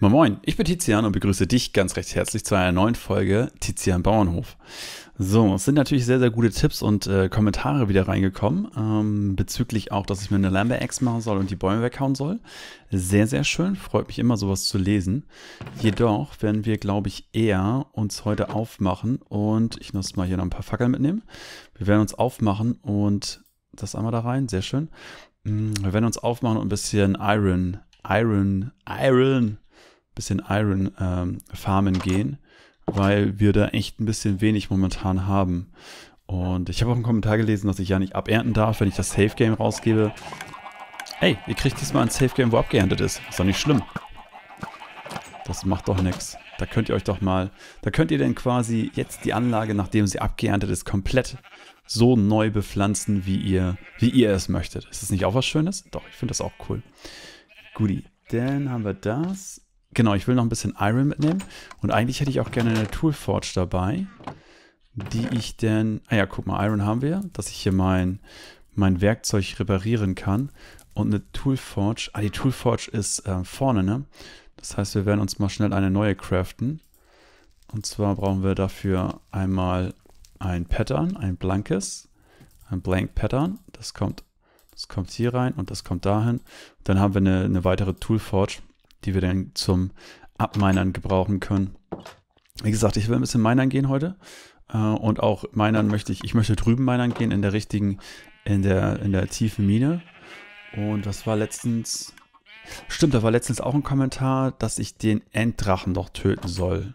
Moin Moin, ich bin Tizian und begrüße dich ganz recht herzlich zu einer neuen Folge Tizian Bauernhof. So, es sind natürlich sehr, sehr gute Tipps und äh, Kommentare wieder reingekommen, ähm, bezüglich auch, dass ich mir eine lambe Lambex machen soll und die Bäume weghauen soll. Sehr, sehr schön, freut mich immer sowas zu lesen. Jedoch werden wir, glaube ich, eher uns heute aufmachen und ich muss mal hier noch ein paar Fackeln mitnehmen. Wir werden uns aufmachen und das einmal da rein, sehr schön. Mm, wir werden uns aufmachen und ein bisschen Iron, Iron, Iron bisschen Iron ähm, farmen gehen, weil wir da echt ein bisschen wenig momentan haben. Und ich habe auch einen Kommentar gelesen, dass ich ja nicht abernten darf, wenn ich das Safe Game rausgebe. Ey, ihr kriegt diesmal ein Safe Game, wo abgeerntet ist. Ist doch nicht schlimm. Das macht doch nichts. Da könnt ihr euch doch mal, da könnt ihr denn quasi jetzt die Anlage, nachdem sie abgeerntet ist, komplett so neu bepflanzen, wie ihr, wie ihr es möchtet. Ist das nicht auch was Schönes? Doch, ich finde das auch cool. Guti, dann haben wir das. Genau, ich will noch ein bisschen Iron mitnehmen. Und eigentlich hätte ich auch gerne eine Toolforge dabei, die ich denn... Ah ja, guck mal, Iron haben wir, dass ich hier mein, mein Werkzeug reparieren kann. Und eine Toolforge... Ah, die Toolforge ist äh, vorne, ne? Das heißt, wir werden uns mal schnell eine neue craften. Und zwar brauchen wir dafür einmal ein Pattern, ein blankes, ein Blank Pattern. Das kommt, das kommt hier rein und das kommt dahin. Dann haben wir eine, eine weitere Toolforge die wir dann zum Abminern gebrauchen können. Wie gesagt, ich will ein bisschen minern gehen heute. Äh, und auch minern möchte ich, ich möchte drüben minern gehen in der richtigen, in der, in der tiefen Mine. Und das war letztens, stimmt, da war letztens auch ein Kommentar, dass ich den Enddrachen noch töten soll.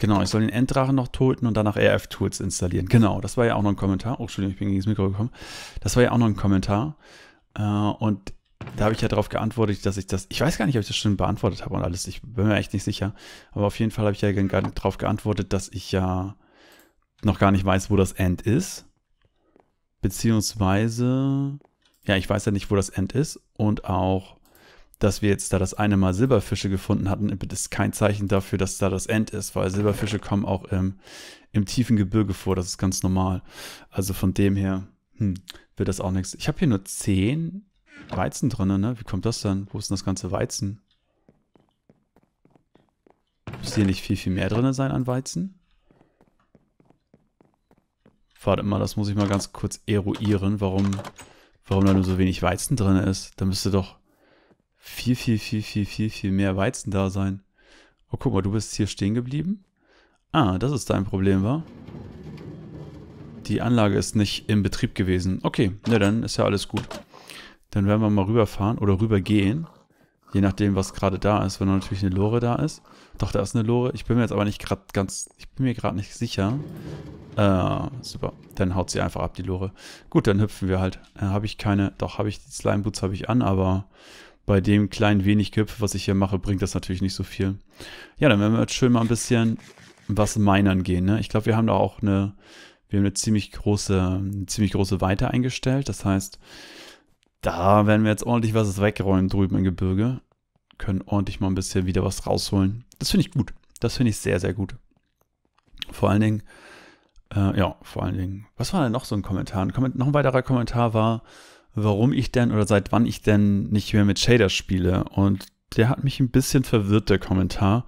Genau, ich soll den Enddrachen noch töten und danach RF-Tools installieren. Genau, das war ja auch noch ein Kommentar. Oh, Entschuldigung, ich bin gegen das Mikro gekommen. Das war ja auch noch ein Kommentar. Äh, und da habe ich ja darauf geantwortet, dass ich das, ich weiß gar nicht, ob ich das schon beantwortet habe und alles, ich bin mir echt nicht sicher, aber auf jeden Fall habe ich ja darauf geantwortet, dass ich ja noch gar nicht weiß, wo das End ist, beziehungsweise, ja, ich weiß ja nicht, wo das End ist und auch, dass wir jetzt da das eine Mal Silberfische gefunden hatten, das ist kein Zeichen dafür, dass da das End ist, weil Silberfische kommen auch im, im tiefen Gebirge vor, das ist ganz normal. Also von dem her hm, wird das auch nichts. Ich habe hier nur 10 Weizen drin, ne? Wie kommt das denn? Wo ist denn das ganze Weizen? Muss hier nicht viel, viel mehr drin sein an Weizen? Warte mal, das muss ich mal ganz kurz eruieren, warum, warum da nur so wenig Weizen drin ist. Da müsste doch viel, viel, viel, viel, viel, viel mehr Weizen da sein. Oh, guck mal, du bist hier stehen geblieben? Ah, das ist dein Problem, wa? Die Anlage ist nicht in Betrieb gewesen. Okay, na dann ist ja alles gut. Dann werden wir mal rüberfahren oder rübergehen. Je nachdem, was gerade da ist. Wenn natürlich eine Lore da ist. Doch, da ist eine Lore. Ich bin mir jetzt aber nicht gerade ganz... Ich bin mir gerade nicht sicher. Äh, super. Dann haut sie einfach ab, die Lore. Gut, dann hüpfen wir halt. Äh, habe ich keine... Doch, habe ich... Die Slime Boots habe ich an, aber... Bei dem kleinen wenig Gehüpfe, was ich hier mache, bringt das natürlich nicht so viel. Ja, dann werden wir jetzt schön mal ein bisschen was Minern gehen. Ne? Ich glaube, wir haben da auch eine, wir haben eine ziemlich große, eine ziemlich große Weite eingestellt. Das heißt, da werden wir jetzt ordentlich was wegräumen drüben im Gebirge. Können ordentlich mal ein bisschen wieder was rausholen. Das finde ich gut. Das finde ich sehr, sehr gut. Vor allen Dingen, äh, ja, vor allen Dingen, was war denn noch so ein Kommentar? Ein Komment noch ein weiterer Kommentar war, warum ich denn oder seit wann ich denn nicht mehr mit Shaders spiele. Und der hat mich ein bisschen verwirrt, der Kommentar,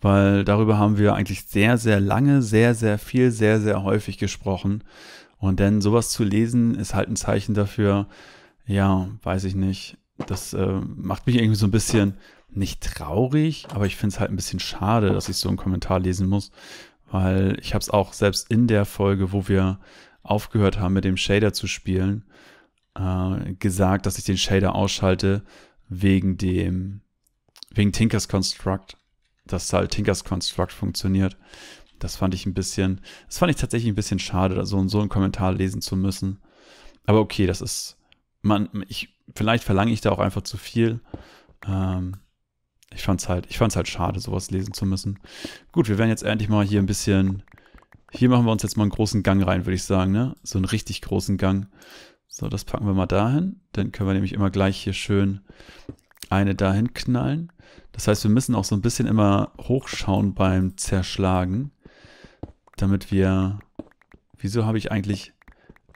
weil darüber haben wir eigentlich sehr, sehr lange, sehr, sehr viel, sehr, sehr häufig gesprochen. Und denn sowas zu lesen ist halt ein Zeichen dafür, ja, weiß ich nicht. Das äh, macht mich irgendwie so ein bisschen nicht traurig, aber ich finde es halt ein bisschen schade, dass ich so einen Kommentar lesen muss, weil ich habe es auch selbst in der Folge, wo wir aufgehört haben, mit dem Shader zu spielen, äh, gesagt, dass ich den Shader ausschalte wegen dem, wegen Tinkers Construct, dass halt Tinkers Construct funktioniert. Das fand ich ein bisschen, das fand ich tatsächlich ein bisschen schade, so, so einen Kommentar lesen zu müssen. Aber okay, das ist, man, ich, vielleicht verlange ich da auch einfach zu viel. Ähm, ich fand's halt, halt schade, sowas lesen zu müssen. Gut, wir werden jetzt endlich mal hier ein bisschen, hier machen wir uns jetzt mal einen großen Gang rein, würde ich sagen, ne? So einen richtig großen Gang. So, das packen wir mal dahin. Dann können wir nämlich immer gleich hier schön eine dahin knallen. Das heißt, wir müssen auch so ein bisschen immer hochschauen beim Zerschlagen, damit wir... Wieso habe ich eigentlich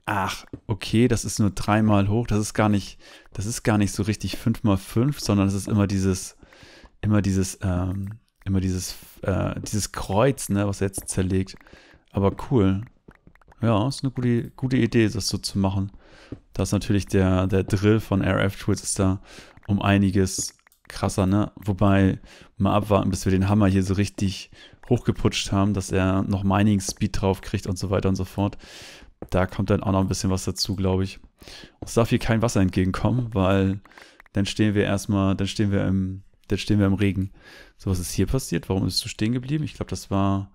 ach, okay, das ist nur dreimal hoch, das ist gar nicht, das ist gar nicht so richtig fünf mal fünf, sondern es ist immer dieses, immer dieses, ähm, immer dieses, äh, dieses Kreuz, ne, was jetzt zerlegt. Aber cool. Ja, ist eine gute, gute Idee, das so zu machen. Da ist natürlich der, der Drill von RF Tools ist da um einiges krasser, ne? Wobei, mal abwarten, bis wir den Hammer hier so richtig hochgeputscht haben, dass er noch Mining Speed drauf kriegt und so weiter und so fort da kommt dann auch noch ein bisschen was dazu, glaube ich. Es darf hier kein Wasser entgegenkommen, weil dann stehen wir erstmal, dann stehen wir im, dann stehen wir im Regen. So, was ist hier passiert? Warum ist es so stehen geblieben? Ich glaube, das war,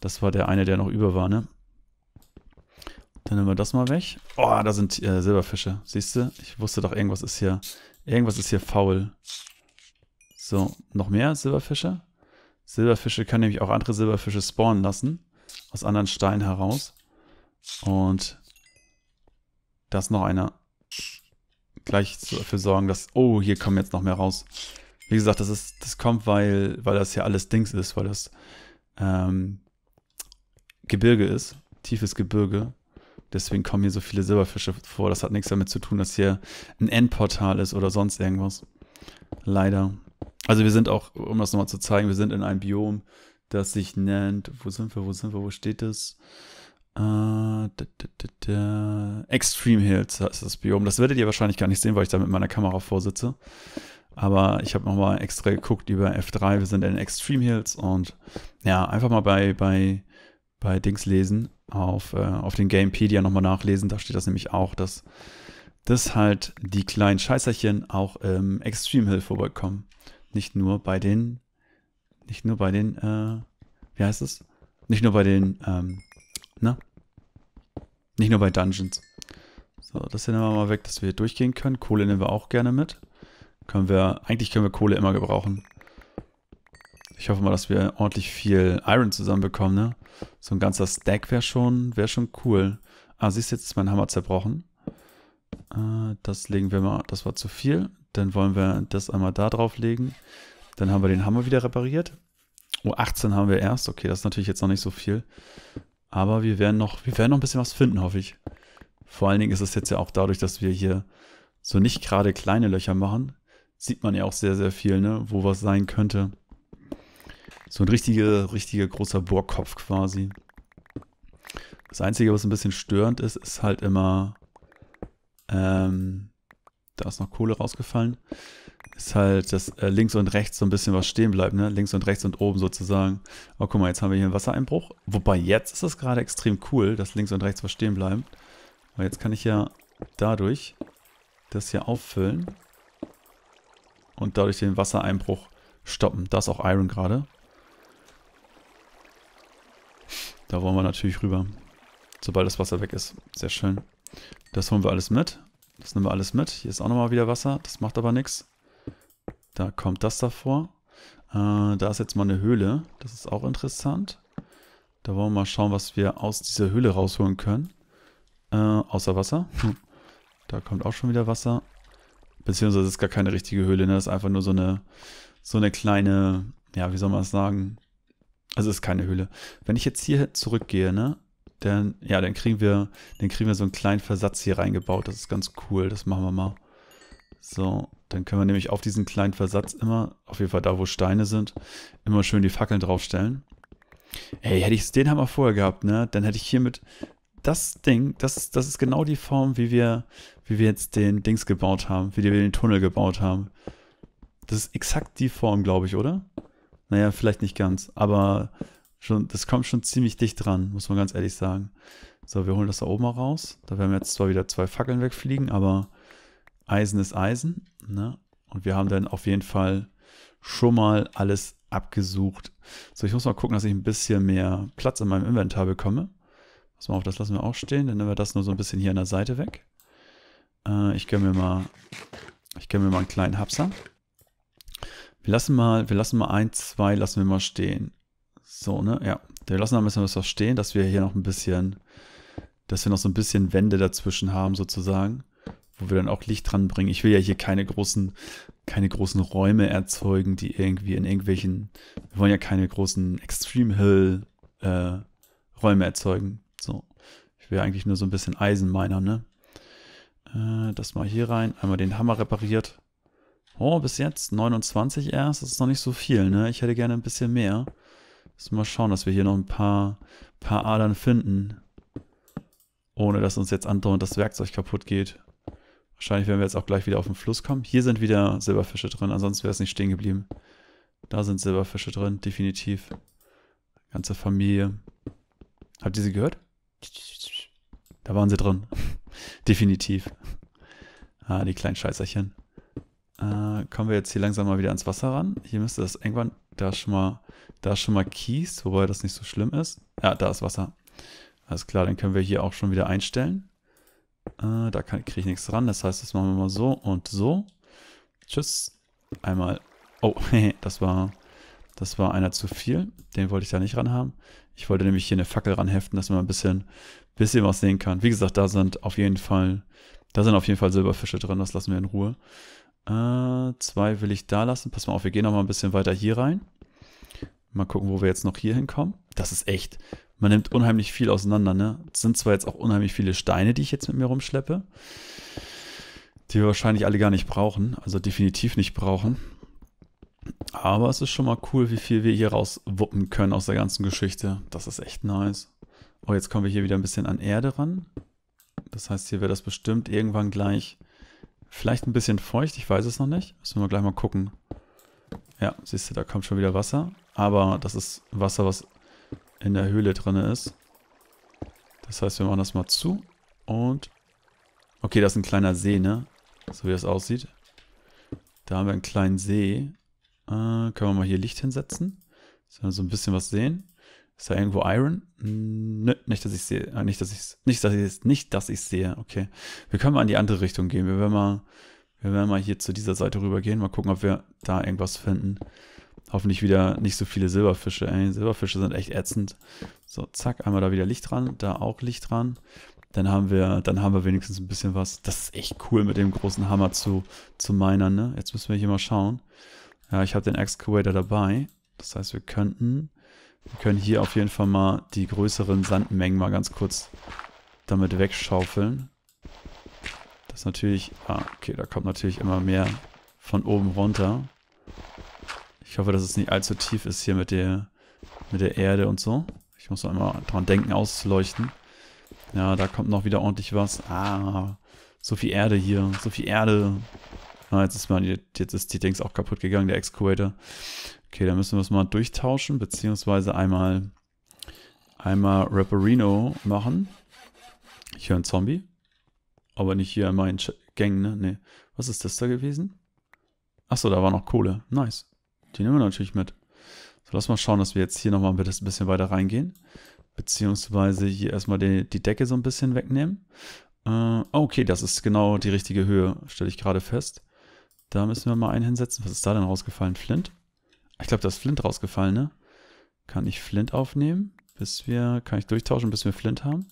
das war der eine, der noch über war, ne? Dann nehmen wir das mal weg. Oh, da sind äh, Silberfische. Siehst du? Ich wusste doch, irgendwas ist hier, irgendwas ist hier faul. So, noch mehr Silberfische. Silberfische können nämlich auch andere Silberfische spawnen lassen. Aus anderen Steinen heraus. Und das noch einer. Gleich dafür sorgen, dass... Oh, hier kommen jetzt noch mehr raus. Wie gesagt, das ist, das kommt, weil, weil das hier alles Dings ist, weil das ähm, Gebirge ist, tiefes Gebirge. Deswegen kommen hier so viele Silberfische vor. Das hat nichts damit zu tun, dass hier ein Endportal ist oder sonst irgendwas. Leider. Also wir sind auch, um das nochmal zu zeigen, wir sind in einem Biom, das sich nennt, wo sind wir, wo sind wir, wo steht das? Uh, da, da, da, Extreme Hills heißt das Biom. Das werdet ihr wahrscheinlich gar nicht sehen, weil ich da mit meiner Kamera vorsitze. Aber ich habe nochmal extra geguckt über F3. Wir sind in Extreme Hills und ja, einfach mal bei, bei, bei Dings lesen. Auf, äh, auf den Gamepedia nochmal nachlesen. Da steht das nämlich auch, dass, dass halt die kleinen Scheißerchen auch im Extreme Hill vorbeikommen. Nicht nur bei den, nicht nur bei den, äh, wie heißt es? Nicht nur bei den ähm, ne? Nicht nur bei Dungeons. So, das hier nehmen wir mal weg, dass wir hier durchgehen können. Kohle nehmen wir auch gerne mit. Können wir, eigentlich können wir Kohle immer gebrauchen. Ich hoffe mal, dass wir ordentlich viel Iron zusammenbekommen, ne? So ein ganzer Stack wäre schon, wär schon cool. Ah, siehst du, jetzt ist mein Hammer zerbrochen. Äh, das legen wir mal, das war zu viel. Dann wollen wir das einmal da drauf legen. Dann haben wir den Hammer wieder repariert. Oh, 18 haben wir erst. Okay, das ist natürlich jetzt noch nicht so viel. Aber wir werden noch, wir werden noch ein bisschen was finden, hoffe ich. Vor allen Dingen ist es jetzt ja auch dadurch, dass wir hier so nicht gerade kleine Löcher machen, sieht man ja auch sehr, sehr viel, ne, wo was sein könnte. So ein richtiger, richtiger großer Bohrkopf quasi. Das Einzige, was ein bisschen störend ist, ist halt immer, ähm, da ist noch Kohle rausgefallen, ist halt, dass äh, links und rechts so ein bisschen was stehen bleibt, ne? Links und rechts und oben sozusagen. Aber oh, guck mal, jetzt haben wir hier einen Wassereinbruch. Wobei jetzt ist es gerade extrem cool, dass links und rechts was stehen bleiben. Weil jetzt kann ich ja dadurch das hier auffüllen und dadurch den Wassereinbruch stoppen. Da ist auch Iron gerade. Da wollen wir natürlich rüber, sobald das Wasser weg ist. Sehr schön. Das holen wir alles mit. Das nehmen wir alles mit. Hier ist auch nochmal wieder Wasser. Das macht aber nichts. Da kommt das davor. Äh, da ist jetzt mal eine Höhle. Das ist auch interessant. Da wollen wir mal schauen, was wir aus dieser Höhle rausholen können. Äh, außer Wasser. Hm. da kommt auch schon wieder Wasser. Beziehungsweise ist gar keine richtige Höhle. Ne? Das ist einfach nur so eine, so eine kleine, ja, wie soll man es sagen? Also ist keine Höhle. Wenn ich jetzt hier zurückgehe, ne? Dann, ja, dann kriegen wir, dann kriegen wir so einen kleinen Versatz hier reingebaut. Das ist ganz cool. Das machen wir mal. So, dann können wir nämlich auf diesen kleinen Versatz immer, auf jeden Fall da, wo Steine sind, immer schön die Fackeln draufstellen. Ey, hätte ich den Hammer vorher gehabt, ne? Dann hätte ich hiermit das Ding, das, das ist genau die Form, wie wir, wie wir jetzt den Dings gebaut haben, wie wir den Tunnel gebaut haben. Das ist exakt die Form, glaube ich, oder? Naja, vielleicht nicht ganz, aber schon, das kommt schon ziemlich dicht dran, muss man ganz ehrlich sagen. So, wir holen das da oben mal raus. Da werden jetzt zwar wieder zwei Fackeln wegfliegen, aber Eisen ist Eisen. Ne? Und wir haben dann auf jeden Fall schon mal alles abgesucht. So, ich muss mal gucken, dass ich ein bisschen mehr Platz in meinem Inventar bekomme. Pass mal auf, das lassen wir auch stehen. Dann nehmen wir das nur so ein bisschen hier an der Seite weg. Äh, ich gönne mir mal, ich gönne mir mal einen kleinen Hapser. Wir lassen mal, wir lassen mal ein, zwei, lassen wir mal stehen. So, ne? Ja. Wir lassen noch ein bisschen was verstehen, dass wir hier noch ein bisschen, dass wir noch so ein bisschen Wände dazwischen haben, sozusagen. Wo wir dann auch Licht dran bringen. Ich will ja hier keine großen, keine großen Räume erzeugen, die irgendwie in irgendwelchen. Wir wollen ja keine großen Extreme Hill äh, Räume erzeugen. So. Ich will ja eigentlich nur so ein bisschen Eisenminer, ne? Äh, das mal hier rein. Einmal den Hammer repariert. Oh, bis jetzt 29 erst. Das ist noch nicht so viel, ne? Ich hätte gerne ein bisschen mehr. Müssen mal schauen, dass wir hier noch ein paar, paar Adern finden. Ohne, dass uns jetzt andauernd das Werkzeug kaputt geht. Wahrscheinlich werden wir jetzt auch gleich wieder auf den Fluss kommen. Hier sind wieder Silberfische drin, ansonsten wäre es nicht stehen geblieben. Da sind Silberfische drin, definitiv. Ganze Familie. Habt ihr sie gehört? Da waren sie drin. definitiv. Ah, die kleinen Scheißerchen. Äh, kommen wir jetzt hier langsam mal wieder ans Wasser ran. Hier müsste das irgendwann da schon mal da schon mal Kies, wobei das nicht so schlimm ist. Ja, da ist Wasser. Alles klar, dann können wir hier auch schon wieder einstellen. Äh, da kriege ich nichts ran. Das heißt, das machen wir mal so und so. Tschüss. Einmal. Oh, das war, das war einer zu viel. Den wollte ich da nicht ran haben. Ich wollte nämlich hier eine Fackel ranheften, dass man ein bisschen, bisschen was sehen kann. Wie gesagt, da sind auf jeden Fall, da sind auf jeden Fall Silberfische drin. Das lassen wir in Ruhe. Äh, zwei will ich da lassen. Pass mal auf, wir gehen noch mal ein bisschen weiter hier rein. Mal gucken, wo wir jetzt noch hier hinkommen. Das ist echt, man nimmt unheimlich viel auseinander. Ne? Es sind zwar jetzt auch unheimlich viele Steine, die ich jetzt mit mir rumschleppe, die wir wahrscheinlich alle gar nicht brauchen, also definitiv nicht brauchen. Aber es ist schon mal cool, wie viel wir hier rauswuppen können aus der ganzen Geschichte. Das ist echt nice. Oh, jetzt kommen wir hier wieder ein bisschen an Erde ran. Das heißt, hier wird das bestimmt irgendwann gleich vielleicht ein bisschen feucht. Ich weiß es noch nicht. Müssen wir gleich mal gucken. Ja, siehst du, da kommt schon wieder Wasser. Aber das ist Wasser, was in der Höhle drin ist. Das heißt, wir machen das mal zu. Und... Okay, das ist ein kleiner See, ne? So wie das aussieht. Da haben wir einen kleinen See. Äh, können wir mal hier Licht hinsetzen? Sollen wir so ein bisschen was sehen? Ist da irgendwo Iron? Nö, nicht, dass ich sehe. Ah, nicht, dass ich nicht, dass ich nicht, sehe. Okay. Wir können mal in die andere Richtung gehen. Wir werden mal wir werden mal hier zu dieser Seite rübergehen, mal gucken, ob wir da irgendwas finden. Hoffentlich wieder nicht so viele Silberfische. Ey. Silberfische sind echt ätzend. So, zack, einmal da wieder Licht dran, da auch Licht dran. Dann haben wir, dann haben wir wenigstens ein bisschen was. Das ist echt cool mit dem großen Hammer zu, zu minern, ne? Jetzt müssen wir hier mal schauen. Ja, ich habe den Excavator dabei. Das heißt, wir könnten, wir können hier auf jeden Fall mal die größeren Sandmengen mal ganz kurz damit wegschaufeln. Das natürlich... Ah, okay, da kommt natürlich immer mehr von oben runter. Ich hoffe, dass es nicht allzu tief ist hier mit der, mit der Erde und so. Ich muss noch immer dran denken, auszuleuchten. Ja, da kommt noch wieder ordentlich was. Ah, so viel Erde hier, so viel Erde. Ah, jetzt ist, man, jetzt ist die Dings auch kaputt gegangen, der Excavator. Okay, da müssen wir es mal durchtauschen, beziehungsweise einmal, einmal Rapperino machen. Ich höre einen Zombie. Aber nicht hier in meinen Gang, ne? Nee. Was ist das da gewesen? Achso, da war noch Kohle. Nice. Die nehmen wir natürlich mit. So, lass mal schauen, dass wir jetzt hier nochmal ein bisschen weiter reingehen. Beziehungsweise hier erstmal die, die Decke so ein bisschen wegnehmen. Äh, okay, das ist genau die richtige Höhe, stelle ich gerade fest. Da müssen wir mal einen hinsetzen. Was ist da denn rausgefallen? Flint? Ich glaube, da ist Flint rausgefallen, ne? Kann ich Flint aufnehmen? Bis wir, kann ich durchtauschen, bis wir Flint haben?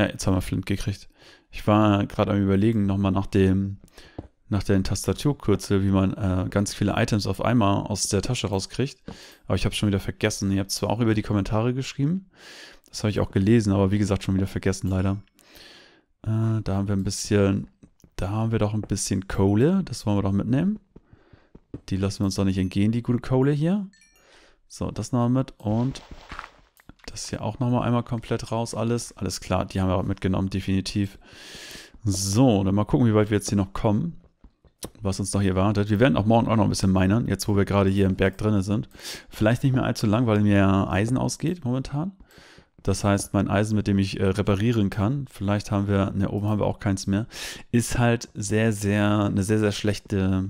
Ja, jetzt haben wir Flint gekriegt. Ich war gerade am überlegen, nochmal nach dem, nach der Tastaturkürzel, wie man äh, ganz viele Items auf einmal aus der Tasche rauskriegt. Aber ich habe schon wieder vergessen. Ihr habt zwar auch über die Kommentare geschrieben, das habe ich auch gelesen, aber wie gesagt, schon wieder vergessen leider. Äh, da haben wir ein bisschen, da haben wir doch ein bisschen Kohle, das wollen wir doch mitnehmen. Die lassen wir uns doch nicht entgehen, die gute Kohle hier. So, das nehmen wir mit und das hier auch nochmal einmal komplett raus alles. Alles klar, die haben wir mitgenommen, definitiv. So, dann mal gucken, wie weit wir jetzt hier noch kommen. Was uns noch hier wartet. Wir werden auch morgen auch noch ein bisschen minern, jetzt wo wir gerade hier im Berg drin sind. Vielleicht nicht mehr allzu lang, weil mir Eisen ausgeht momentan. Das heißt, mein Eisen, mit dem ich äh, reparieren kann, vielleicht haben wir, ne, oben haben wir auch keins mehr, ist halt sehr, sehr, eine sehr, sehr schlechte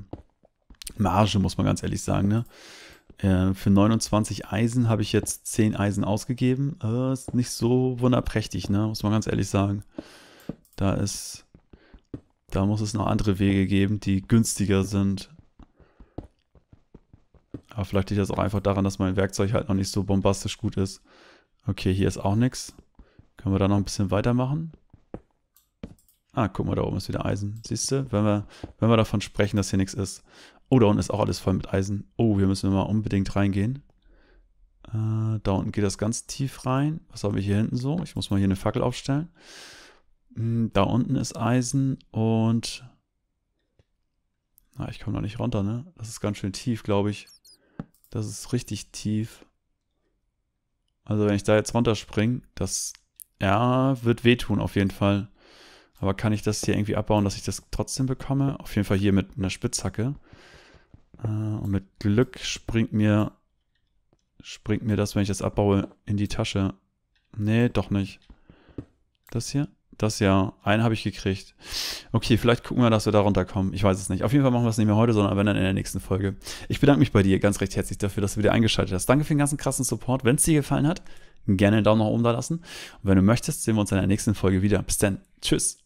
Marge, muss man ganz ehrlich sagen, ne? Äh, für 29 Eisen habe ich jetzt 10 Eisen ausgegeben. Äh, ist nicht so wunderprächtig, ne? muss man ganz ehrlich sagen. Da ist, da muss es noch andere Wege geben, die günstiger sind. Aber vielleicht liegt das auch einfach daran, dass mein Werkzeug halt noch nicht so bombastisch gut ist. Okay, hier ist auch nichts. Können wir da noch ein bisschen weitermachen? Ah, guck mal, da oben ist wieder Eisen. Siehst du, wenn wir, wenn wir davon sprechen, dass hier nichts ist. Oh, da unten ist auch alles voll mit Eisen. Oh, hier müssen wir mal unbedingt reingehen. Äh, da unten geht das ganz tief rein. Was haben wir hier hinten so? Ich muss mal hier eine Fackel aufstellen. Hm, da unten ist Eisen und... Na, ich komme noch nicht runter, ne? Das ist ganz schön tief, glaube ich. Das ist richtig tief. Also wenn ich da jetzt runterspringe, das ja, wird wehtun auf jeden Fall. Aber kann ich das hier irgendwie abbauen, dass ich das trotzdem bekomme? Auf jeden Fall hier mit einer Spitzhacke. Äh, und mit Glück springt mir, springt mir das, wenn ich das abbaue, in die Tasche. Nee, doch nicht. Das hier? Das ja. Einen habe ich gekriegt. Okay, vielleicht gucken wir, dass wir da runterkommen. Ich weiß es nicht. Auf jeden Fall machen wir es nicht mehr heute, sondern wenn dann in der nächsten Folge. Ich bedanke mich bei dir ganz recht herzlich dafür, dass du wieder eingeschaltet hast. Danke für den ganzen krassen Support. Wenn es dir gefallen hat, gerne einen Daumen nach oben da lassen. Und wenn du möchtest, sehen wir uns in der nächsten Folge wieder. Bis dann. Tschüss.